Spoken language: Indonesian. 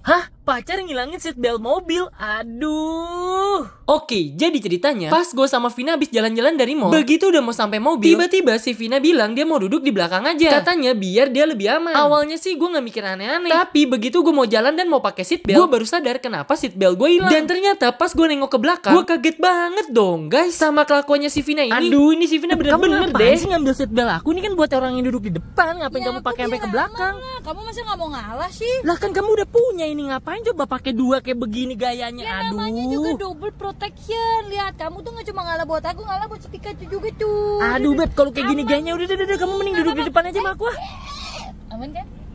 Hah? Pacar ngilangin seatbelt mobil? Aduh. Oke, jadi ceritanya, pas gue sama Vina habis jalan-jalan dari mall, begitu udah mau sampai mobil, tiba-tiba si Vina bilang dia mau duduk di belakang aja. Katanya biar dia lebih aman. Awalnya sih gue nggak mikir aneh-aneh, tapi begitu gue mau jalan dan mau pakai seatbelt, gue baru sadar kenapa seatbelt gue hilang. Dan ternyata pas gue nengok ke belakang, gue kaget banget dong, guys, sama kelakuannya si Vina ini. Aduh, ini si Vina bener-bener deh. Kamu ngambil seatbelt aku? Ini kan buat orang yang duduk di depan, ngapain ya, kamu pakai sampai ke belakang? Kamu masih nggak mau ngalah sih? Lah kan kamu udah pulang gayanya ini ngapain coba pakai dua kayak begini gayanya ya, aduh namanya juga double protection lihat kamu tuh nggak cuma ngalah buat aku ngalah buat si juga tuh aduh beb kalau kayak gini gayanya udah deh udah kamu mending duduk aman. di depan aja eh, sama aku ah. aman kan